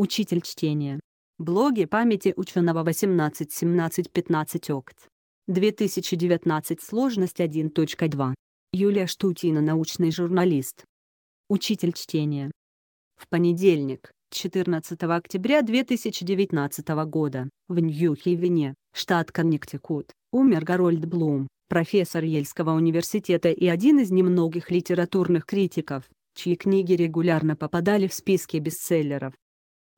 Учитель чтения. Блоги памяти ученого 18 17 15 окт. 2019 сложность 1.2. Юлия Штутина научный журналист. Учитель чтения. В понедельник, 14 октября 2019 года, в Нью-Хевене, штат Коннектикут, умер Гарольд Блум, профессор Ельского университета и один из немногих литературных критиков, чьи книги регулярно попадали в списки бестселлеров.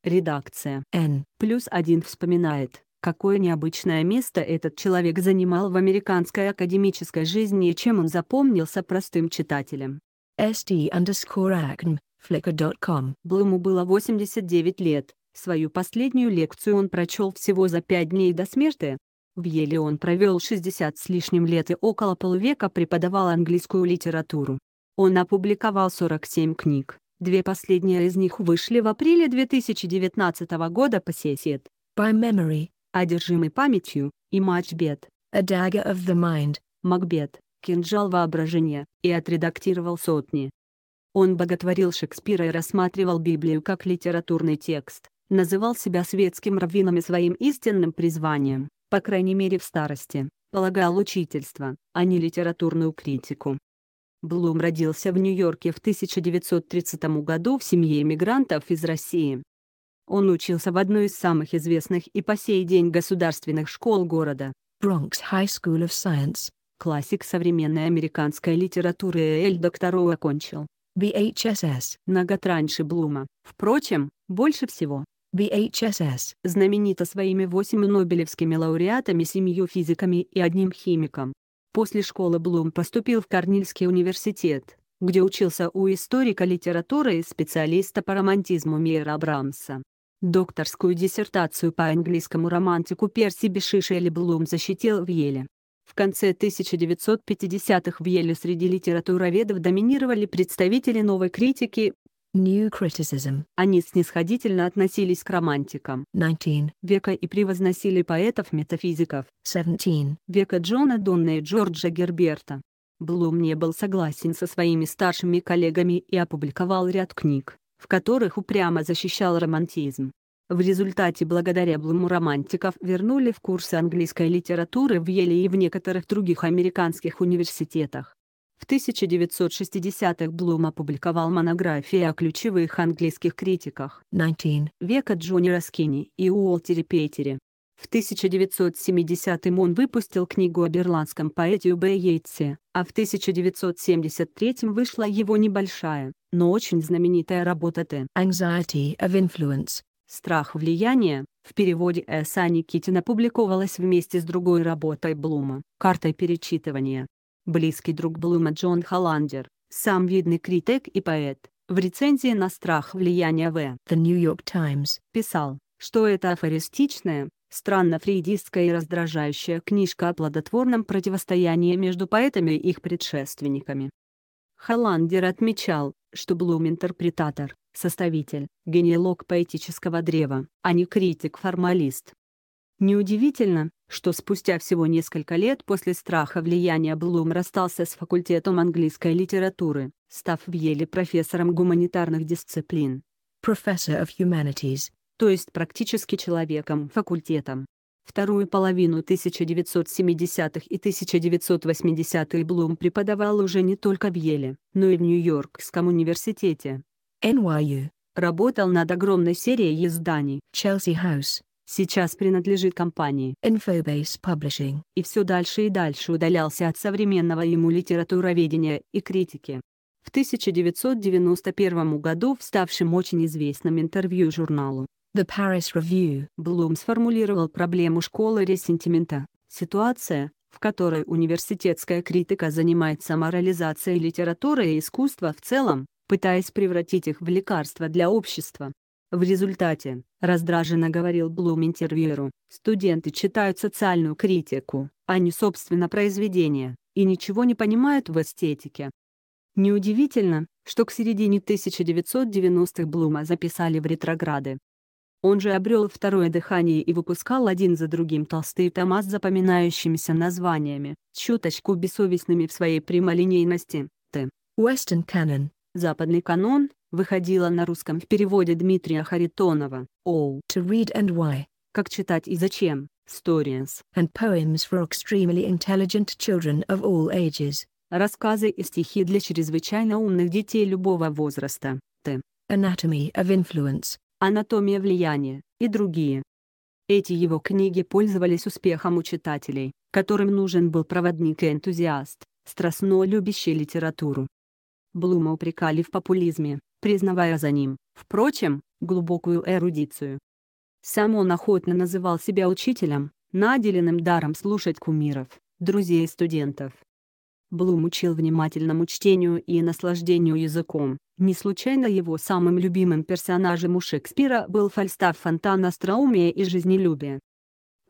Редакция N плюс один вспоминает, какое необычное место этот человек занимал в американской академической жизни и чем он запомнился простым читателям. ST underscore flickr.com. Блуму было 89 лет, свою последнюю лекцию он прочел всего за пять дней до смерти. В Еле он провел 60 с лишним лет и около полувека преподавал английскую литературу. Он опубликовал 47 книг, Две последние из них вышли в апреле 2019 года по сессии By Memory, одержимый памятью, и Матчбет, A Dagger of the Mind, Макбет, кинжал воображения, и отредактировал сотни. Он боготворил Шекспира и рассматривал Библию как литературный текст, называл себя светским раввином и своим истинным призванием, по крайней мере в старости, полагал учительство, а не литературную критику. Блум родился в Нью-Йорке в 1930 году в семье эмигрантов из России. Он учился в одной из самых известных и по сей день государственных школ города – Bronx High School of Science. Классик современной американской литературы Эль доктору окончил. BHSS. На год раньше Блума. Впрочем, больше всего. BHSS знаменита своими восемью нобелевскими лауреатами, семью физиками и одним химиком. После школы Блум поступил в Корнильский университет, где учился у историка литературы и специалиста по романтизму Мейера Абрамса. Докторскую диссертацию по английскому романтику Перси Бешишели Блум защитил в Еле. В конце 1950-х в Еле среди литературоведов доминировали представители новой критики, New criticism. Они снисходительно относились к романтикам 19. века и превозносили поэтов-метафизиков 17. века Джона Донна и Джорджа Герберта. Блум не был согласен со своими старшими коллегами и опубликовал ряд книг, в которых упрямо защищал романтизм. В результате благодаря Блуму романтиков вернули в курсы английской литературы в Еле и в некоторых других американских университетах. В 1960-х Блум опубликовал монографии о ключевых английских критиках 19. века Джонни Раскини и Уолтере Петере. В 1970-м он выпустил книгу о берландском поэте Б. Йейтсе, а в 1973-м вышла его небольшая, но очень знаменитая работа «The Anxiety of Influence» «Страх влияния», в переводе Эсса Никитин опубликовалась вместе с другой работой Блума «Картой перечитывания» близкий друг Блума Джон Холландер, сам видный критик и поэт, в рецензии на страх влияния в The New York Times писал, что это афористичная, странно фрейдистская и раздражающая книжка о плодотворном противостоянии между поэтами и их предшественниками. Холландер отмечал, что Блум интерпретатор, составитель, генеалог поэтического древа, а не критик-формалист. Неудивительно, что спустя всего несколько лет после страха влияния Блум расстался с факультетом английской литературы, став в Еле профессором гуманитарных дисциплин. Professor of Humanities. То есть практически человеком, факультетом. Вторую половину 1970-х и 1980-х Блум преподавал уже не только в Еле, но и в Нью-Йоркском университете. NYU. Работал над огромной серией изданий Chelsea House сейчас принадлежит компании Infobase Publishing, и все дальше и дальше удалялся от современного ему литературоведения и критики. В 1991 году в ставшем очень известным интервью журналу The Paris Review Блум сформулировал проблему школы ресентимента, ситуация, в которой университетская критика занимается морализацией литературы и искусства в целом, пытаясь превратить их в лекарство для общества. В результате, раздраженно говорил Блум интервьюеру, студенты читают социальную критику, а не собственно произведение, и ничего не понимают в эстетике. Неудивительно, что к середине 1990-х Блума записали в ретрограды. Он же обрел второе дыхание и выпускал один за другим толстые тома с запоминающимися названиями, чуточку бессовестными в своей прямолинейности, Т. Western Canon, Западный канон выходила на русском в переводе Дмитрия Харитонова All to Read and Why. Как читать и зачем. Stories and poems for extremely intelligent children of all ages. Рассказы и стихи для чрезвычайно умных детей любого возраста. The Anatomy of Influence. Анатомия влияния и другие. Эти его книги пользовались успехом у читателей, которым нужен был проводник и энтузиаст, страстно любящий литературу. Блума упрекали в популизме, признавая за ним, впрочем, глубокую эрудицию. Сам он охотно называл себя учителем, наделенным даром слушать кумиров, друзей и студентов. Блум учил внимательному чтению и наслаждению языком. Не случайно его самым любимым персонажем у Шекспира был Фальстав фонтан остроумия и жизнелюбия.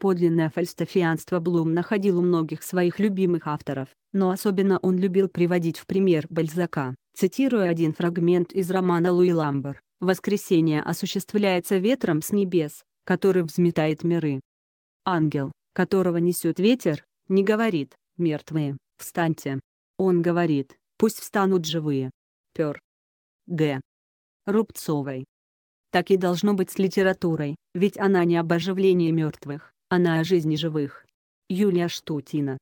Подлинное фальстафианство Блум находил у многих своих любимых авторов, но особенно он любил приводить в пример Бальзака, цитируя один фрагмент из романа Луи Ламбер «Воскресение осуществляется ветром с небес, который взметает миры. Ангел, которого несет ветер, не говорит «мертвые, встаньте». Он говорит «пусть встанут живые». Пёр. Г. Рубцовой. Так и должно быть с литературой, ведь она не об оживлении мертвых, она о жизни живых. Юлия Штутина